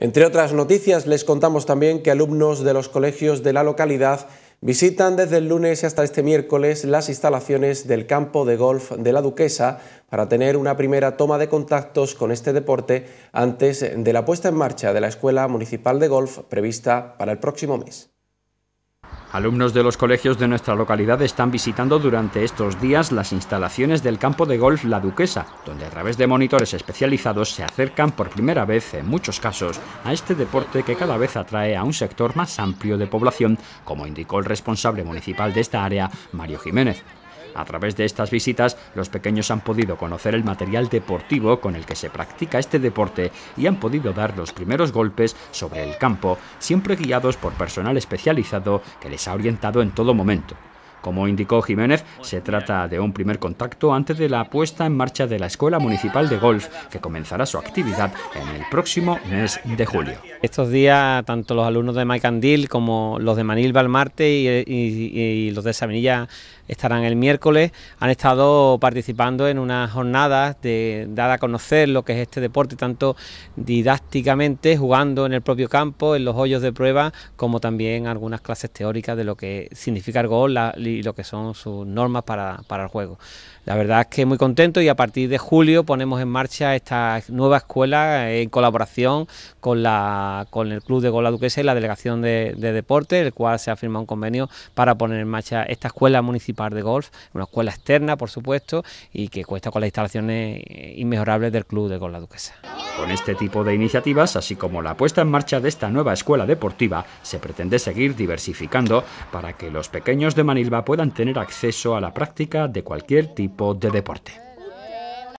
Entre otras noticias, les contamos también que alumnos de los colegios de la localidad visitan desde el lunes hasta este miércoles las instalaciones del campo de golf de la Duquesa para tener una primera toma de contactos con este deporte antes de la puesta en marcha de la Escuela Municipal de Golf prevista para el próximo mes. Alumnos de los colegios de nuestra localidad están visitando durante estos días las instalaciones del campo de golf La Duquesa, donde a través de monitores especializados se acercan por primera vez, en muchos casos, a este deporte que cada vez atrae a un sector más amplio de población, como indicó el responsable municipal de esta área, Mario Jiménez. A través de estas visitas, los pequeños han podido conocer el material deportivo con el que se practica este deporte y han podido dar los primeros golpes sobre el campo, siempre guiados por personal especializado que les ha orientado en todo momento. Como indicó Jiménez, se trata de un primer contacto antes de la puesta en marcha de la Escuela Municipal de Golf, que comenzará su actividad en el próximo mes de julio. Estos días, tanto los alumnos de Maicandil como los de Manil Valmarte y, y, los de Sabinilla estarán el miércoles, han estado participando en unas jornadas de dar a conocer lo que es este deporte, tanto didácticamente, jugando en el propio campo, en los hoyos de prueba, como también algunas clases teóricas de lo que significa el gol, la y lo que son sus normas para, el juego. La verdad es que muy contento y a partir de julio ponemos en marcha esta nueva escuela en colaboración con, la, con el Club de la Duquesa y la Delegación de, Deporte, el cual se ha firmado un convenio para poner en marcha esta escuela municipal de golf, una escuela externa, por supuesto, y que cuesta con las instalaciones inmejorables del Club de la Duquesa. Con este tipo de iniciativas, así como la puesta en marcha de esta nueva escuela deportiva, se pretende seguir diversificando para que los pequeños de Manilva puedan tener acceso a la práctica de cualquier tipo de deporte.